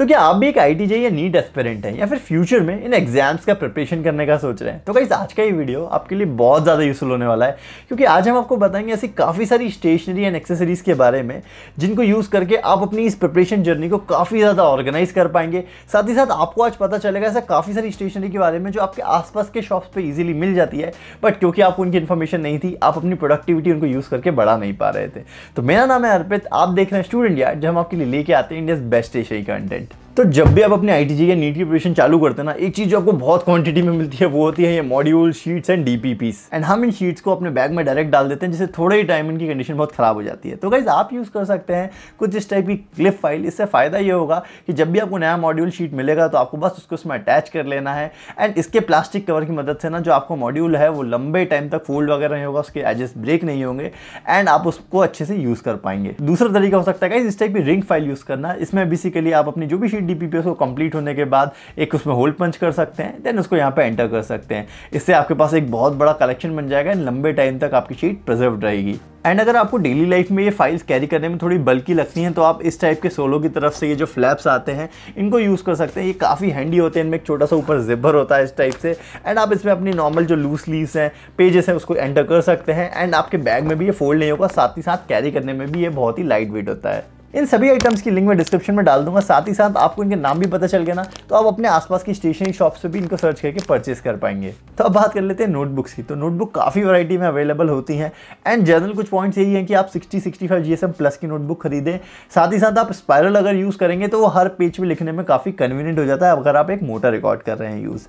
तो क्या आप भी एक आई टी या नीट एस्पेरेंट हैं या फिर फ्यूचर में इन एग्जाम्स का प्रिपरेशन करने का सोच रहे हैं तो गाइज आज का ये वीडियो आपके लिए बहुत ज़्यादा यूजफुल होने वाला है क्योंकि आज हम आपको बताएंगे ऐसी काफ़ी सारी स्टेशनरी एंड एक्सेसरीज़ के बारे में जिनको यूज़ करके आप अपनी इस प्रिपरेशन जर्नी को काफ़ी ज़्यादा ऑर्गेनाइज कर पाएंगे साथ ही साथ आपको आज पता चलेगा ऐसा काफ़ी सारी स्टेशनरी के बारे में जो आपके आसपास के शॉप्स पर ईजिली मिल जाती है बट क्योंकि आपको उनकी इन्फॉर्मेशन नहीं थी आप अपनी प्रोडक्टिविटी उनको यूज़ करके बढ़ा नहीं पा रहे थे तो मेरा नाम है अर्पित आप देख रहे हैं स्टूडेंट यार जो हम आपके लिए लेके आते हैं India best stationery content side. तो जब भी आप अपने आई या नीट की प्रिपरेशन चालू करते हैं ना एक चीज़ जो आपको बहुत क्वांटिटी में मिलती है वो होती है ये module sheets and DPPs and हम इन शीट्स को अपने बैग में डायरेक्ट डाल देते हैं जिससे थोड़े ही टाइम इनकी कंडीशन बहुत खराब हो जाती है तो गाइज आप यूज़ कर सकते हैं कुछ इस टाइप की क्लिप फाइल इससे फ़ायदा ये होगा कि जब भी आपको नया मॉड्यूल शीट मिलेगा तो आपको बस उसको उसमें अटैच कर लेना है एंड इसके प्लास्टिक कवर की मदद से ना जो आपको मॉड्यूल है वो लंबे टाइम तक फोल्ड वगैरह नहीं होगा उसके एजेस ब्रेक नहीं होंगे एंड आप उसको अच्छे से यूज़ कर पाएंगे दूसरा तरीका हो सकता है इस टाइप की रिंग फाइल यूज़ करना इसमें बेसिकली आप अपनी जो भी शीट कंप्लीट डी पी को कंप्लीट होने के बाद एक उसमें होल पंच कर सकते हैं देन उसको यहाँ पर एंटर कर सकते हैं इससे आपके पास एक बहुत बड़ा कलेक्शन बन जाएगा एंड लंबे टाइम तक आपकी शीट प्रिजर्व रहेगी एंड अगर आपको डेली लाइफ में ये फाइल्स कैरी करने में थोड़ी बल्कि लगती हैं तो आप इस टाइप के सोलो की तरफ से ये जो फ्लैप्स आते हैं इनको यूज़ कर सकते हैं ये काफ़ी हैंडी होते हैं इनमें एक छोटा सा ऊपर जिबर होता है इस टाइप से एंड आप इसमें अपनी नॉर्मल जो लूज लीव्स हैं पेजेस हैं उसको एंटर कर सकते हैं एंड आपके बैग में भी ये फोल्ड नहीं होगा साथ ही साथ कैरी करने में भी ये बहुत ही लाइट वेट होता है इन सभी आइटम्स की लिंक मैं डिस्क्रिप्शन में डाल दूंगा साथ ही साथ आपको इनके नाम भी पता चल गया ना तो आप अपने आसपास की स्टेशनरी शॉप से भी इनको सर्च करके परचेस कर पाएंगे तो अब बात कर लेते हैं नोटबुक्स की तो नोटबुक काफ़ी वैरायटी में अवेलेबल होती हैं एंड जनरल कुछ पॉइंट्स यही हैं कि आप सिक्सटी सिक्सटी फाइव प्लस की नोटबुक खरीदें साथ ही साथ आप स्पायरल अगर यूज़ करेंगे तो वो हर पेज पर लिखने में काफ़ी कन्वीनियंट हो जाता है अगर आप एक मोटा रिकॉर्ड कर रहे हैं यूज़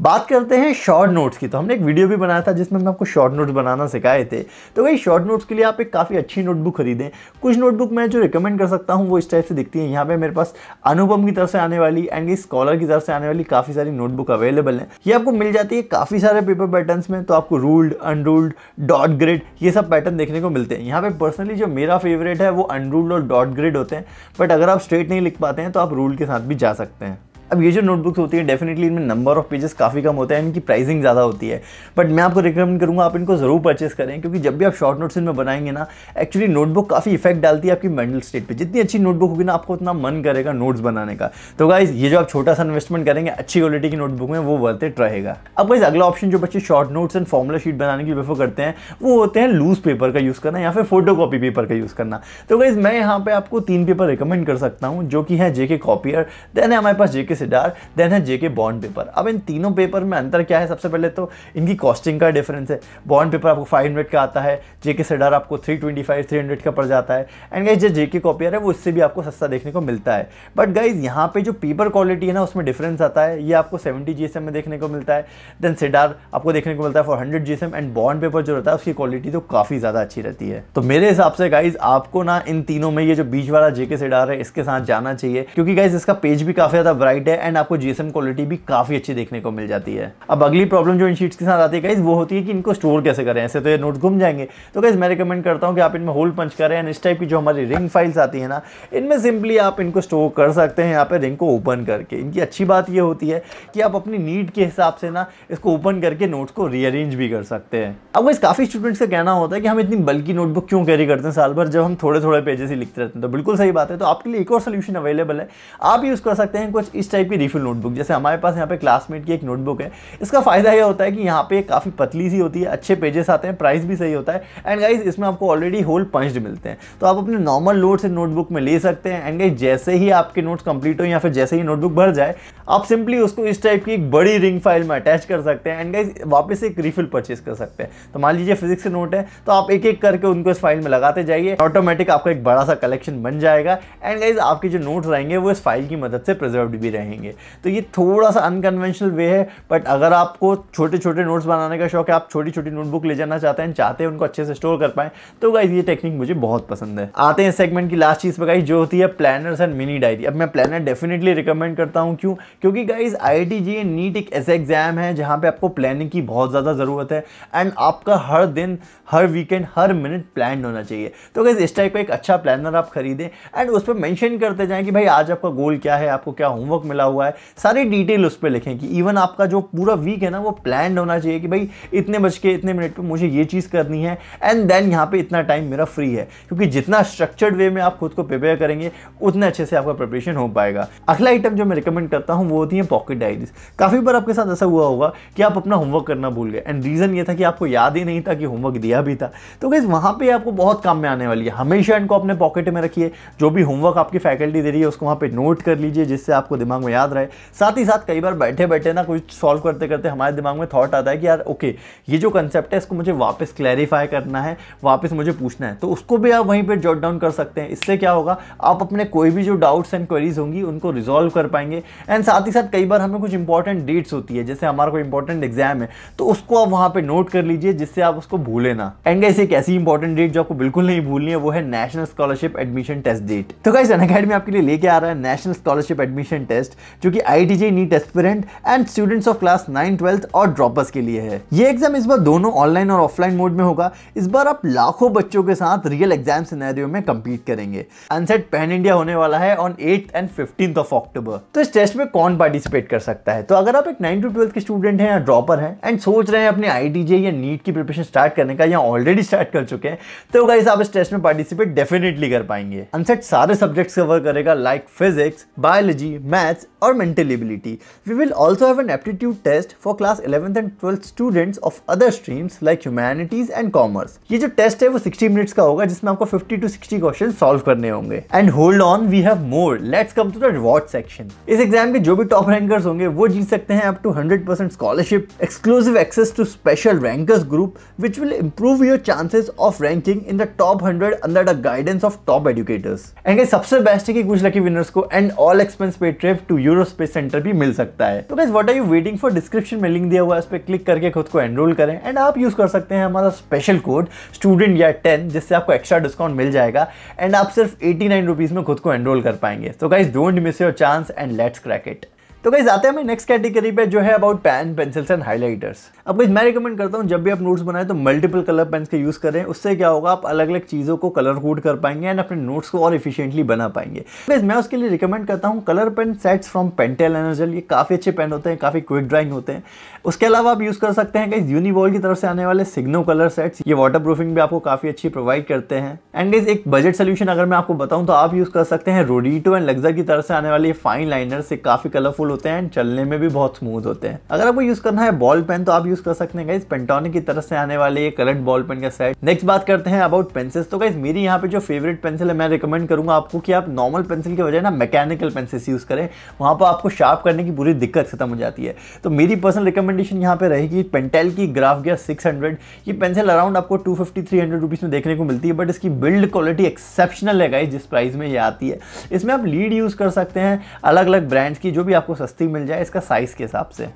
बात करते हैं शॉर्ट नोट्स की तो हमने एक वीडियो भी बनाया था जिसमें हमने आपको शॉर्ट नोट्स बनाना सिखाए थे तो वही शॉर्ट नोट्स के लिए आप एक काफ़ी अच्छी नोटबुक खरीदें कुछ नोटबुक मैं जो रिकमेंड कर सकता हूँ वो इस टाइप से दिखती है यहाँ पे मेरे पास अनुपम की तरफ से आने वाली एंड स्कॉलर की तरफ से आने वाली काफ़ी सारी नोटबुक अवेलेबल है ये आपको मिल जाती है काफ़ी सारे पेपर पैटर्न में तो आपको रूल्ड अनरूल्ड डॉट ग्रिड ये सब पैटर्न देखने को मिलते हैं यहाँ पे पर्सनली जो मेरा फेवरेट है वो अनरूल्ड और डॉट ग्रिड होते हैं बट अगर आप स्ट्रेट नहीं लिख पाते हैं तो आप रूल के साथ भी जा सकते हैं अब ये जो नोटबुक्स होती है डेफिनेटली इनमें नंबर ऑफ पेजेस काफ़ी कम होता है इनकी प्राइसिंग ज़्यादा होती है बट मैं आपको रिकमेंड करूँगा आप इनको ज़रूर परचेस करें क्योंकि जब भी आप शॉर्ट नोट्स इनमें बनाएंगे ना एक्चुअली नोटबुक काफ़ी इफेक्ट डालती है आपकी मेंटल स्टेट पर जितनी अच्छी नोटबुक होगी ना आपको उतना मन करेगा नोट्स बनाने का तो गाइज़ ये जो आप छोटा सा इन्वेस्टमेंट करेंगे अच्छी क्वालिटी की नोटबुक में वो वर्थ इट रहेगा अब गाइज अगला ऑप्शन जो बच्चे short notes and formula sheet बनाने की प्रेफर करते हैं वो होते हैं लूज पेपर का यूज़ करना या फिर फोटो कॉपी पेपर का यूज़ करना तो गाइज मैं यहाँ पे आपको तीन पेपर रिकमेंड कर सकता हूँ जो कि है जेके कॉपियर देन है हमारे पास जेके सिडार देन है जेके बॉन्ड पेपर अब इन तीनों पेपर में अंतर क्या है सबसे पहले तो इनकी कॉस्टिंग का डिफरेंस है बॉन्ड पेपर आपको 500 का आता है जेके सिडार आपको 325 300 का पड़ जाता है एंड गाइज जो जेके कॉपियर है वो इससे भी आपको सस्ता देखने को मिलता है बट गाइज यहाँ पे जो पेपर क्वालिटी है ना उसमें डिफरेंस आता है ये आपको सेवेंटी जी में देखने को मिलता है देन सिडार आपको देखने को मिलता है four hundred G and bond paper जो रहता है उसकी क्वालिटी तो काफ़ी ज़्यादा अच्छी रहती है तो मेरे हिसाब से गाइज आपको ना इन तीनों में ये जो बीच वाला जेके सिडार है इसके साथ जाना चाहिए क्योंकि गाइज इसका पेज भी काफ़ी ज़्यादा ब्राइट है है एंड आपको जीएसएम क्वालिटी भी काफ़ी अच्छी देखने को मिल जाती है अब अगली प्रॉब्लम जो इन शीट्स के साथ आती है वो होती है कि इनको स्टोर कैसे करें ऐसे तो ये नोट घूम जाएंगे तो कैसे मैं रिकमेंड करता हूँ कि आप इनमें होल पंच करें एंड इस टाइप की जो हमारी रिंग फाइल्स आती है ना इनमें सिंपली आप इनको स्टोर कर सकते हैं यहाँ पर रिंग को ओपन करके इनकी अच्छी बात यह होती है कि आप अपनी नीड के हिसाब से ना इसको ओपन करके नोट्स को रीअरेंज भी कर सकते हैं अब वैसे काफ़ी स्टूडेंट्स का कहना होता है कि हम इतनी बल्कि नोटबुक क्यों कैरी करते हैं साल भर जब हम थोड़े थोड़े पेजेस ही लिखते रहते हैं तो बिल्कुल सही बात है तो आपके लिए एक और सोल्यूशन अवेलेबल है आप यूज़ कर सकते हैं कुछ इस टाइप की रिफिल नोटबुक जैसे हमारे पास यहाँ पे क्लासमेट की एक नोटबुक है इसका फ़ायदा यह होता है कि यहाँ पे काफ़ी पतली सी होती है अच्छे पेजेस आते हैं प्राइस भी सही होता है एंड गाइज इसमें आपको ऑलरेडी होल पंच्ड मिलते हैं तो आप अपने नॉर्मल नोट से नोटबुक में ले सकते हैं एंड गाइज जैसे ही आपके नोट्स कंप्लीट हो या फिर जैसे ही नोटबुक भर जाए आप सिंपली उसको इस टाइप की एक बड़ी रिंग फाइल में अटैच कर सकते हैं एंड गाइज वापस एक रिफिल परचेज कर सकते हैं तो मान लीजिए फिजिक्स के नोट है तो आप एक एक करके उनको इस फाइल में लगाते जाइए ऑटोमेटिक आपका एक बड़ा सा कलेक्शन बन जाएगा एंड गाइज आपके जो नोट्स रहेंगे वो इस फाइल की मदद से प्रिजर्व भी रहेंगे रहेंगे तो ये थोड़ा सा अनकन्वेंशनल वे है बट अगर आपको छोटे छोटे नोट्स बनाने का शौक है आप छोटी छोटी नोटबुक ले जाना चाहते हैं चाहते हैं उनको अच्छे से स्टोर कर पाए तो गाइज ये टेक्निक मुझे बहुत पसंद है आते हैं सेगमेंट की लास्ट चीज़ पर गाइज जो होती है प्लानर्स एंड मिनी डायरी अब मैं प्लानर डेफिनेटली रिकमेंड करता हूँ क्यों क्योंकि guys IIT JEE NEET एक ऐसा एग्जाम है जहाँ पे आपको प्लानिंग की बहुत ज़्यादा ज़रूरत है एंड आपका हर दिन हर वीकेंड हर मिनट प्लान होना चाहिए तो गाइज इस टाइप का एक अच्छा प्लानर आप खरीदें एंड उस पर मैंशन करते जाएँ कि भाई आज आपका गोल क्या है आपको क्या होमवर्क मिला हुआ है सारी डिटेल उस पर लिखें कि इवन आपका जो पूरा वीक है ना वो प्लान होना चाहिए कि भाई इतने बज के इतने मिनट पर मुझे ये चीज़ करनी है एंड देन यहाँ पर इतना टाइम मेरा फ्री है क्योंकि जितना स्ट्रक्चर्ड वे में आप खुद को प्रिपेयर करेंगे उतने अच्छे से आपका प्रिपरेशन हो पाएगा अगला आइटम जो मैं रिकमेंड करता हूँ वो होती है पॉकेट डायरीज काफ़ी बार आपके साथ ऐसा हुआ होगा कि आप अपना होमवर्क करना भूल गए एंड रीज़न ये था कि आपको याद ही नहीं था कि होमवर्क दिया भी था तो गैस वहाँ पर आपको बहुत काम में आने वाली है हमेशा इनको अपने पॉकेट में रखिए जो भी होमवर्क आपकी फैकल्टी दे रही है उसको वहाँ पर नोट कर लीजिए जिससे आपको दिमाग दिमाग में याद रहे साथ ही साथ कई बार बैठे बैठे ना कुछ सॉल्व करते करते हमारे दिमाग में थॉट आता है कि यार ओके ये जो कंसेप्ट है इसको मुझे वापस क्लैरिफाई करना है वापस मुझे पूछना है तो उसको भी आप वहीं पर जॉट डाउन कर सकते हैं इससे क्या होगा आप अपने कोई भी जो डाउट्स एंड क्वेरीज होंगी उनको रिजॉल्व कर पाएंगे एंड साथ ही साथ कई बार हमें कुछ इंपॉर्टेंट डेट्स होती है जैसे हमारा कोई इंपॉर्टेंट एग्जाम है तो उसको आप वहाँ पर नोट कर लीजिए जिससे आप उसको भूले ना एंड ऐसी एक ऐसी इंपॉर्टेंट डेट जो आपको बिल्कुल नहीं भूलनी है वो है national scholarship admission test date तो गाइस अनअकेडमी आपके लिए लेके आ रहा है national scholarship admission test test जो कि IIT IIT JEE NEET aspirant and students of class nine twelfth और ड्रॉपर्स के लिए है ये एग्जाम इस बार दोनों ऑनलाइन और ऑफलाइन मोड में होगा इस बार आप लाखों बच्चों के साथ रियल एग्जाम सिनेरियो में कम्पीट करेंगे अनसेट पैन इंडिया होने वाला है on eight and fifteen of October तो इस टेस्ट में कौन पार्टिसिपेट कर सकता है तो अगर आप एक नाइन टू ट्वेल्थ के स्टूडेंट हैं या ड्रॉपर हैं एंड सोच रहे हैं अपने आई टी आईटीजे या नीट की प्रिपरेशन स्टार्ट करने का या ऑलरेडी स्टार्ट कर चुके हैं तो गाइस आप इस टेस्ट में पार्टिसिपेट डेफिनेटली कर पाएंगे अनसेट सारे सब्जेक्ट्स कवर करेगा like physics biology maths maths or mental ability. We will also have an aptitude test for class 11th and 12th students of other streams like humanities and commerce. ये जो test है वो 60 minutes का होगा जिसमें आपको 50 to 60 question solve करने होंगे and hold on we have more let's come to the reward section इस एग्जाम के जो भी टॉप रैंकर्स होंगे वो जीत सकते हैं up to 100% scholarship exclusive access to special rankers group which will improve your chances of ranking in the top 100 under the guidance of top educators and सबसे बेस्ट है कि कुछ लकी विनर्स को and all expense paid trip to Euro space centre भी मिल सकता है तो what are you waiting for description में लिंक दिया हुआ है उस पर क्लिक करके खुद को एनरोल करें एंड आप यूज़ कर सकते हैं हमारा स्पेशल कोड स्टूडेंट या टेन जिससे आपको एक्स्ट्रा डिस्काउंट मिल जाएगा एंड आप सिर्फ एटी नाइन रुपीज़ में खुद को एनरोल कर पाएंगे तो guys don't miss your chance and let's crack it तो कहीं जाते हैं नेक्स्ट कैटेगरी पे जो है about pen pencils and highlighters अब कहीं मैं रिकमेंड करता हूँ जब भी आप नोट्स बनाए तो मल्टीपल कलर पेन्स का यूज़ करें उससे क्या होगा आप अलग अलग चीज़ों को कलर कोड कर पाएंगे एंड अपने नोट्स को और इफिशियंटली बना पाएंगे तो मैं उसके लिए रिकमेंड करता हूँ colour pen sets from Pentel Energel ये काफ़ी अच्छे पेन होते हैं काफ़ी क्विक ड्राइंग होते हैं उसके अलावा आप यूज़ कर सकते हैं कहीं यूनिवॉल की तरफ से आने वाले सिग्नो कलर सेट्स ये वाटर प्रूफिंग भी आपको काफ़ी अच्छी प्रोवाइड करते हैं एंड इज एक बजट सोल्यूशन अगर मैं आपको बताऊँ तो आप यूज़ कर सकते हैं रोडीटो एंड लग्जर की तरफ से आने वाले फाइन लाइनर से काफ़ी कलरफुल होते हैं एंड चलने में भी बहुत स्मूथ होते हैं अगर आपको यूज करना है बॉल पेन तो आप यूज कर सकते हैं इस पेंटोनिक की तरफ से आने वाले ये करंट बॉल पेन का सेट नेक्स्ट बात करते हैं अबाउट पेंसिल्स तो गाइज मेरी यहाँ पे जो फेवरेट पेंसिल है मैं रिकमेंड करूंगा आपको कि आप नॉर्मल पेंसिल की बजाय ना मैकेनिकल पेंसिल्स यूज करें वहां पर आपको शार्प करने की पूरी दिक्कत खत्म हो जाती है तो मेरी पर्सनल रिकमेंडेशन यहाँ पे रहेगी पेंटेल की ग्राफ गया सिक्स ये पेंसिल अराउंड आपको टू फिफ्टी में देखने को मिलती है बट इसकी बिल्ड क्वालिटी एक्सेप्शनल है गाइज जिस प्राइस में ये आती है इसमें आप लीड यूज़ कर सकते हैं अलग अलग ब्रांड्स की जो भी आपको सस्ती मिल जाए इसका साइज़ के हिसाब से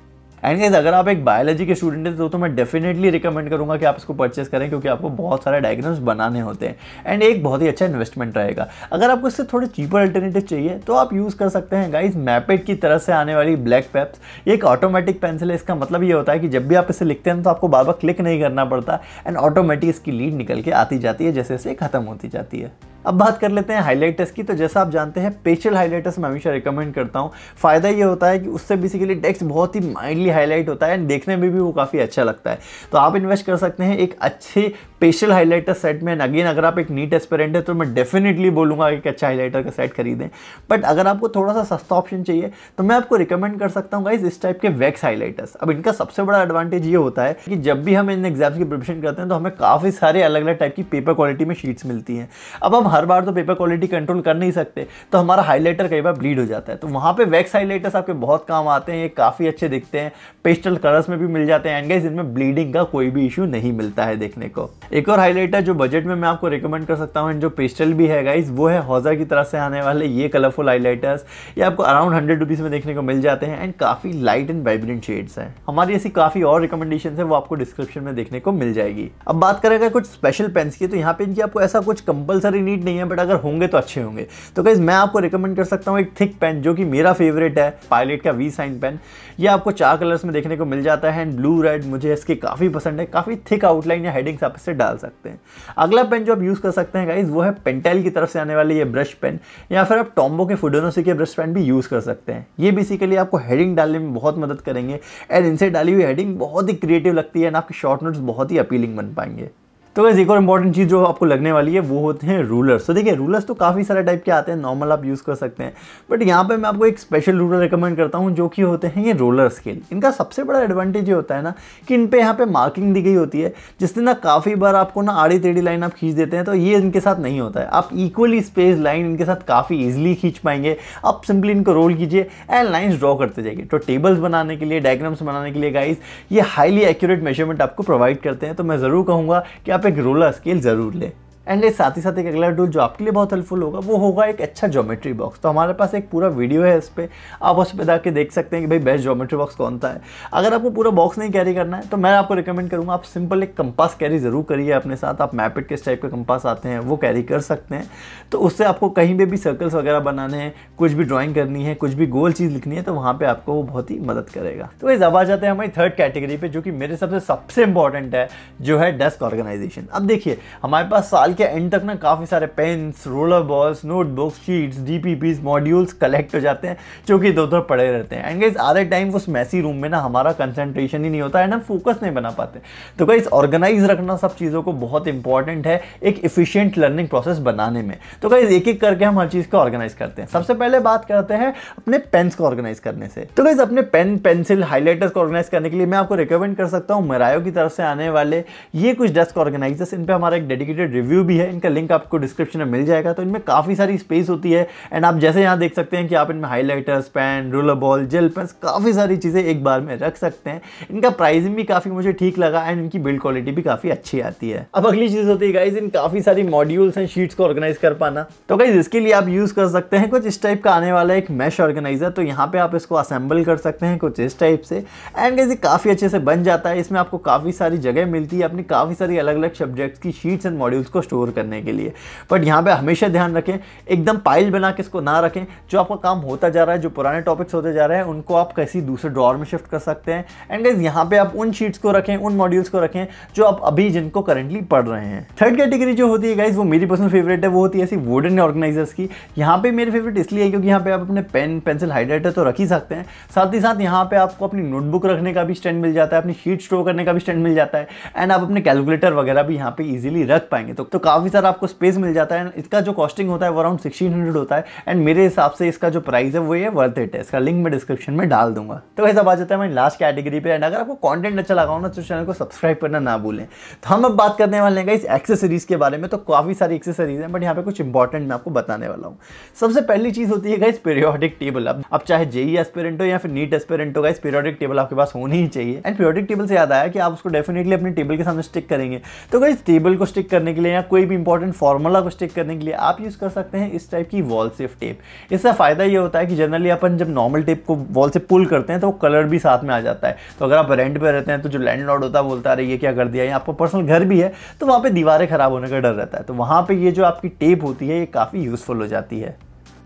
एंड गाइज अगर आप एक बायोलॉजी के स्टूडेंट हैं तो, तो मैं डेफिनेटली रिकमेंड करूंगा कि आप इसको परचेस करें क्योंकि आपको बहुत सारे डायग्राम्स बनाने होते हैं एंड एक बहुत ही अच्छा इन्वेस्टमेंट रहेगा अगर आपको इससे थोड़े चीपर अल्टरनेटिव चाहिए तो आप यूज़ कर सकते हैं गाइज मैपेड की तरह से आने वाली ब्लैक पेप्स ये एक ऑटोमेटिक पेंसिल है इसका मतलब ये होता है कि जब भी आप इसे लिखते हैं तो आपको बार बार क्लिक नहीं करना पड़ता एंड ऑटोमेटिक इसकी लीड निकल के आती जाती है जैसे जैसे खत्म होती जाती है अब बात कर लेते हैं हाईलाइटर्स की तो जैसा आप जानते हैं पेशल हाईलाइटर्स मैं हमेशा रिकमेंड करता हूँ फ़ायदा ये होता है कि उससे बेसिकली टेक्स्ट बहुत ही माइंडली हाईलाइट होता है एंड देखने में भी वो काफ़ी अच्छा लगता है तो आप इन्वेस्ट कर सकते हैं एक अच्छे स्पेशल हाइलाइटर सेट में अगेन अगर आप एक नीट एस्पेरेंट है तो मैं डेफिनेटली बोलूँगा एक अच्छा हाईलाइटर का सेट खरीदें बट अगर आपको थोड़ा सा सस्ता ऑप्शन चाहिए तो मैं आपको रिकमेंड कर सकता हूँ गाइज इस टाइप के वैक्स हाईलाइटर्स अब इनका सबसे बड़ा एडवांटेज ये होता है कि जब भी हम इन एग्जाम्स की प्रिपरेशन करते हैं तो हमें काफ़ी सारे अलग अलग टाइप की पेपर क्वालिटी में शीट्स मिलती हैं अब हम हर बार तो पेपर क्वालिटी कंट्रोल कर नहीं सकते तो हमारा हाईलाइटर कई बार ब्लीड हो जाता है तो वहाँ पर वैक्स हाईलाइटर्स आपके बहुत काम आते हैं ये काफ़ी अच्छे दिखते हैं पेस्टल कलर्स में भी मिल जाते हैं एंड गाइज इनमें ब्लीडिंग का कोई भी इशू नहीं मिलता है देखने को एक और हाईलाइटर जो बजट में मैं आपको रिकमेंड कर सकता हूँ जो पेस्टल भी है गाइज वो है हौजा की तरफ से आने वाले ये कलरफुल हाईलाइटर्स ये आपको अराउंड हंड्रेड रुपीज़ में देखने को मिल जाते हैं एंड काफ़ी लाइट एंड वाइब्रेंट शेड्स हैं हमारी ऐसी काफ़ी और रिकमेंडेशन है वो आपको डिस्क्रिप्शन में देखने को मिल जाएगी अब बात करें अगर कुछ स्पेशल पेन्स की तो यहाँ पे इनकी आपको ऐसा कुछ कंपलसरी नीड नहीं है बट अगर होंगे तो अच्छे होंगे तो गाइज मैं आपको रिकमेंड कर सकता हूँ एक थिक पेन जो कि मेरा फेवरेट है पायलट का वी साइन पेन ये आपको चार कलर्स में देखने को मिल जाता है एंड ब्लू रेड मुझे इसके काफ़ी पसंद है काफ़ी थिक आउटलाइन या हेडिंग्स इससे डाल सकते हैं अगला पेन जो आप यूज़ कर सकते हैं गाइज वो है पेंटेल की तरफ से आने वाले ये ब्रश पेन या फिर आप टॉम्बो के फूडोनोसी के ब्रश पेन भी यूज़ कर सकते हैं ये बेसिकली आपको हेडिंग डालने में बहुत मदद करेंगे एंड इनसे डाली हुई हेडिंग बहुत ही क्रिएटिव लगती है एंड आपके शॉर्ट नोट्स बहुत ही अपीलिंग बन पाएंगे तो वैसे एक और इंपॉर्टेंट चीज़ जो आपको लगने वाली है वो होते हैं रूलर्स तो देखिए रूलर्स तो काफ़ी सारे टाइप के आते हैं नॉर्मल आप यूज़ कर सकते हैं बट यहाँ पे मैं आपको एक स्पेशल रूलर रिकमेंड करता हूँ जो कि होते हैं ये रोलर स्केल इनका सबसे बड़ा एडवांटेज ये होता है ना कि इन पर यहाँ पर मार्किंग दी गई होती है जिससे ना काफ़ी बार आपको ना आड़ी टेढ़ी लाइन आप खींच देते हैं तो ये इनके साथ नहीं होता है आप इक्वली स्पेस लाइन इनके साथ काफ़ी ईजिली खींच पाएंगे आप सिंपली इनको रोल कीजिए एंड लाइन्स ड्रॉ करते जाइए तो टेबल्स बनाने के लिए डायग्राम्स बनाने के लिए गाइज ये हाईली एक्यूरेट मेजरमेंट आपको प्रोवाइड करते हैं तो मैं ज़रूर कहूँगा कि आप पे एक रोलर स्केल ज़रूर लें एंड साथ ही साथ एक अगला टूल जो आपके लिए बहुत हेल्पफुल होगा वो होगा एक अच्छा ज्योमेट्री बॉक्स तो हमारे पास एक पूरा वीडियो है इस पर आप उस पर जाकर देख सकते हैं कि भाई बेस्ट ज्योमेट्री बॉक्स कौन सा है अगर आपको पूरा बॉक्स नहीं कैरी करना है तो मैं आपको रिकमेंड करूँगा आप सिंपल एक कंपास कैरी ज़रूर करिए अपने साथ आप मैपेट किस टाइप के कंपास आते हैं वो कैरी कर सकते हैं तो उससे आपको कहीं पर भी सर्कल्स वगैरह बनाने हैं कुछ भी ड्राॅइंग करनी है कुछ भी गोल चीज़ लिखनी है तो वहाँ पर आपको वो बहुत ही मदद करेगा तो वही जब आ जाते हैं हमारी थर्ड कैटेगरी पर जो कि मेरे सबसे सबसे इंपॉर्टेंट है जो है डेस्क ऑर्गेनाइजेशन अब देखिए हमारे पास साल के एंड तक ना काफ़ी सारे pens roller balls notebooks sheets the modules collect हो जाते हैं जो कि इधर उधर पड़े रहते हैं एंड गाइज आधे टाइम उस मैसी रूम में ना हमारा कंसनट्रेशन ही नहीं होता है ना फोकस नहीं बना पाते तो गाइज ऑर्गेनाइज रखना सब चीज़ों को बहुत इंपॉर्टेंट है एक इफिशियंट लर्निंग प्रोसेस बनाने में तो गाइज एक एक करके हम हर चीज़ को ऑर्गेनाइज करते हैं सबसे पहले बात करते हैं अपने पेन्स को ऑर्गेनाइज करने से तो गाइज अपने पेन पेंसिल हाईलाइटर्स को ऑर्गेनाइज करने के लिए मैं आपको रिकमेंड कर सकता हूँ मरायो की तरफ से आने वाले ये कुछ डेस्क ऑर्गेनाइजर्स इन पर हमारा एक डेडिकेटेड रिव्यू भी है इनका लिंक आपको डिस्क्रिप्शन में मिल जाएगा तो इनमें काफ़ी सारी स्पेस होती है एंड आप जैसे यहाँ देख सकते हैं कि आप इनमें highlighters pen roller ball gel pens काफ़ी सारी चीज़ें एक बार में रख सकते हैं इनका प्राइसिंग भी काफ़ी मुझे ठीक लगा एंड इनकी बिल्ड क्वालिटी भी काफ़ी अच्छी आती है अब अगली चीज़ होती है गाइज इन काफ़ी सारी मॉड्यूल्स एंड शीट्स को ऑर्गेनाइज कर पाना तो गाइज इसके लिए आप यूज़ कर सकते हैं कुछ इस टाइप का आने वाला एक मैश ऑर्गेनाइजर तो यहाँ पर आप इसको असेंबल कर सकते हैं कुछ इस टाइप से एंड गाइज ये काफ़ी अच्छे से बन जाता है इसमें आपको काफ़ी सारी जगह मिलती है अपनी काफ़ी सारी अलग अलग सब्जेक्ट्स की शीट्स एंड मॉड्यूल्स को स्टोर स्टोर करने के लिए बट यहाँ पे हमेशा ध्यान रखें एकदम पाइल बना के इसको ना रखें जो आपका काम होता जा रहा है जो पुराने टॉपिक्स होते जा रहे हैं उनको आप किसी दूसरे ड्रॉर में शिफ्ट कर सकते हैं एंड गाइज यहाँ पे आप उन शीट्स को रखें उन मॉड्यूल्स को रखें जो आप अभी जिनको करेंटली पढ़ रहे हैं थर्ड कैटेगरी जो होती है गाइज वो मेरी पर्सनल फेवरेट है वो होती है ऐसी वुडन ऑर्गेनाइजर्स की यहाँ पे मेरी फेवरेट इसलिए है क्योंकि यहाँ पे आप अपने पेन पेंसिल हाइड्रेटर तो रख ही सकते हैं साथ ही साथ यहाँ पे आपको अपनी नोटबुक रखने का भी स्टैंड मिल जाता है अपनी शीट स्टोर करने का भी स्टैंड मिल जाता है एंड आप अपने कैलकुलेटर वगैरह भी यहाँ पे इजिली रख पाएंगे तो, तो काफ़ी सारा आपको स्पेस मिल जाता है इसका जो कॉस्टिंग होता है वो अराउंड सिक्सटीन हंड्रेड होता है एंड मेरे हिसाब से इसका जो प्राइस है वो ये वर्थ इट है इसका लिंक मैं डिस्क्रिप्शन में डाल दूंगा तो वैसे आ जाता है मैं लास्ट कैटेगरी पर एंड अगर आपको कॉन्टेंट अच्छा लगा हो ना तो चैनल को सब्सक्राइब करना ना भूलें तो हम अब बात करने वाले हैं इस एक्सेसरीज़ के बारे में तो काफ़ी सारी एक्सेसरीज हैं बट यहाँ पे कुछ इंपॉर्टेंट मैं आपको बताने वाला हूँ सबसे पहली चीज़ होती है इस पीरियोडिक टेबल अब अब चाहे जेई एस्पेरेंट हो या फिर नीट एस्पेरेंट होगा इस पीरियोडिक टेबल आपके पास होनी ही चाहिए एंड पीरियोडिक टेबल से याद आया कि आप उसको डेफिनेटली अपने टेबल के सामने स्टिक करेंगे तो गाइस टेबल को स्टिक करने के लिए या कोई कोई भी इंपॉर्टेंट फॉर्मूला को स्टिक करने के लिए आप यूज़ कर सकते हैं इस टाइप की वॉल सेफ टेप इसका फ़ायदा ये होता है कि जनरली अपन जब नॉर्मल टेप को वॉल से पुल करते हैं तो कलर भी साथ में आ जाता है तो अगर आप रेंट पर रहते हैं तो जो लैंड होता है बोलता रहिए क्या कर दिया या आपका पर्सनल घर भी है तो वहाँ पर दीवारें ख़राब होने का डर रहता है तो वहाँ पर ये जो आपकी टेप होती है ये काफ़ी यूज़फुल हो जाती है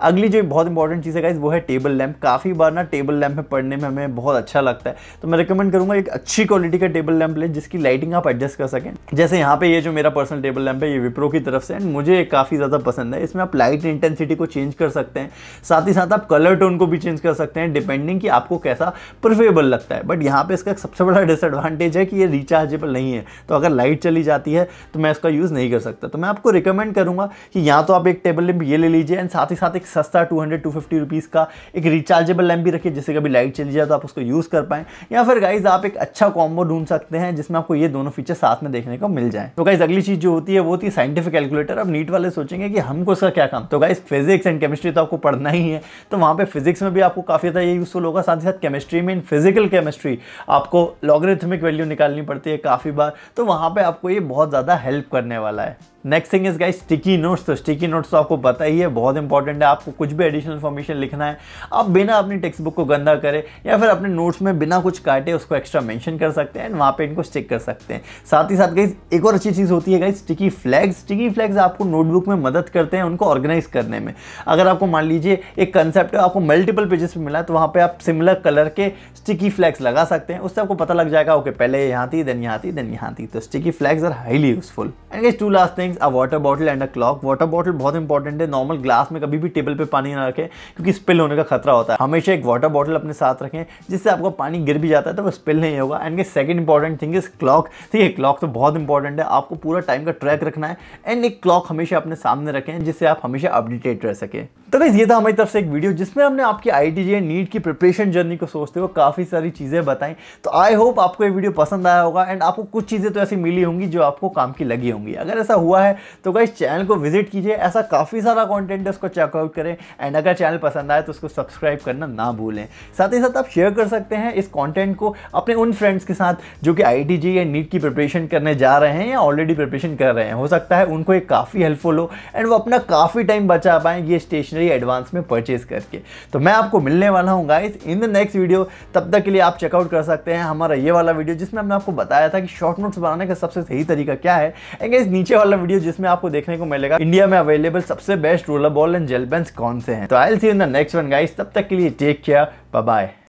अगली जो बहुत इंपॉर्टेंट चीज़ है गाइज वो है टेबल लैम्प काफ़ी बार ना टेबल लैम्प में पढ़ने में हमें बहुत अच्छा लगता है तो मैं रिकमेंड करूँगा एक अच्छी क्वालिटी का टेबल लैम्प लें जिसकी लाइटिंग आप एडजस्ट कर सकें जैसे यहाँ पे ये जो मेरा पर्सनल टेबल लैम्प है ये विप्रो की तरफ से एंड मुझे काफ़ी ज़्यादा पसंद है इसमें आप लाइट इंटेंसिटी को चेंज कर सकते हैं साथ ही साथ आप कलर टोन को भी चेंज कर सकते हैं डिपेंडिंग कि आपको कैसा प्रिफेबल लगता है बट यहाँ पर इसका सबसे बड़ा डिसएडवांटेज है कि ये रिचार्जेबल नहीं है तो अगर लाइट चली जाती है तो मैं इसका यूज़ नहीं कर सकता तो मैं आपको रिकमेंड करूँगा कि या तो आप एक टेबल लैम्प ये ले लीजिए एंड साथ ही साथ एक सस्ता 200 250 रुपीस का एक रिचार्जेबल लैम्प भी रखिए जिससे कभी लाइट चली जाए तो आप उसको यूज़ कर पाएँ या फिर गाइज आप एक अच्छा कॉम्बो ढूंढ सकते हैं जिसमें आपको ये दोनों फीचर साथ में देखने को मिल जाए तो गाइज अगली चीज़ जो होती है वो थी साइंटिफिक कैलकुलेटर अब नीट वाले सोचेंगे कि हमको उसका क्या काम तो गाइज फिजिक्स एंड केमिस्ट्री तो आपको पढ़ना ही है तो वहाँ पर फिजिक्स में भी आपको काफ़ी ज़्यादा ये यूज़फुल होगा साथ ही साथ केमिस्ट्री में इन फिजिकल केमिस्ट्री आपको लॉगरिथमिक वैल्यू निकालनी पड़ती है काफ़ी बार तो वहाँ पर आपको ये बहुत ज़्यादा हेल्प करने वाला है next thing is guys sticky notes तो स्टिकी नोट्स तो आपको पता ही है बहुत इंपॉर्टेंट है आपको कुछ भी एडिशनल इन्फॉर्मेशन लिखना है आप बिना अपनी टेक्स्ट बुक को गंदा करें या फिर अपने नोट्स में बिना कुछ काटे उसको एक्स्ट्रा मेंशन कर सकते हैं वहाँ पे इनको स्टिक कर सकते हैं साथ ही साथ गाइस एक और अच्छी चीज़ होती है guys sticky flags sticky flags आपको नोटबुक में मदद करते हैं उनको ऑर्गेनाइज करने में अगर आपको मान लीजिए एक कंसेप्ट आपको मल्टीपल पेजेस पर मिला तो वहाँ पर आप सिमिलर कलर के स्टिकी फ्लैग्स लगा सकते हैं उससे आपको पता लग जाएगा ओके पहले यहाँ थी देन यहाँ थी देन यहाँ थी तो sticky flags are highly useful and guys two last thing things a water bottle and a clock water bottle बहुत इंपॉर्टेंट है नॉर्मल ग्लास में कभी भी टेबल पे पानी ना रखें क्योंकि स्पिल होने का खतरा होता है हमेशा एक वाटर बॉटल अपने साथ रखें जिससे आपको पानी गिर भी जाता है तो वो स्पिल नहीं होगा and second important thing is clock ठीक है क्लॉक तो बहुत इंपॉर्टेंट है आपको पूरा टाइम का ट्रैक रखना है एंड एक क्लॉक हमेशा अपने सामने रखें जिससे आप हमेशा अपडेटेड रह सके तो बस ये था हमारी तरफ से एक वीडियो जिसमें हमने आपकी आई टी नीट की प्रिपरेशन जर्नी को सोचते हुए काफ़ी सारी चीज़ें बताई तो आई होप आपको ये वीडियो पसंद आया होगा एंड आपको कुछ चीज़ें तो ऐसी मिली होंगी जो आपको काम की लगी होंगी अगर ऐसा हुआ हुआ है तो गाइज चैनल को विजिट कीजिए ऐसा काफ़ी सारा कॉन्टेंट है उसको चेकआउट करें एंड अगर चैनल पसंद आए तो उसको सब्सक्राइब करना ना भूलें साथ ही साथ आप शेयर कर सकते हैं इस कॉन्टेंट को अपने उन फ्रेंड्स के साथ जो कि आई टी या नीट की प्रिपरेशन करने जा रहे हैं या ऑलरेडी प्रिपरेशन कर रहे हैं हो सकता है उनको एक काफ़ी हेल्पफुल हो एंड वो अपना काफ़ी टाइम बचा पाएँ ये स्टेशनरी एडवांस में परचेज करके तो मैं आपको मिलने वाला हूँ guys in the next video तब तक के लिए आप चेकआउट कर सकते हैं हमारा ये वाला वीडियो जिसमें हमने आपको बताया था कि शॉर्ट नोट्स बनाने का सबसे सही तरीका क्या है एंड गाइज नीचे वाला वीडियो वीडियो जिसमें आपको देखने को मिलेगा इंडिया में अवेलेबल सबसे best roller ball and gel pen कौन से हैं तो I see in the next one guys तब तक के लिए टेक केयर बाय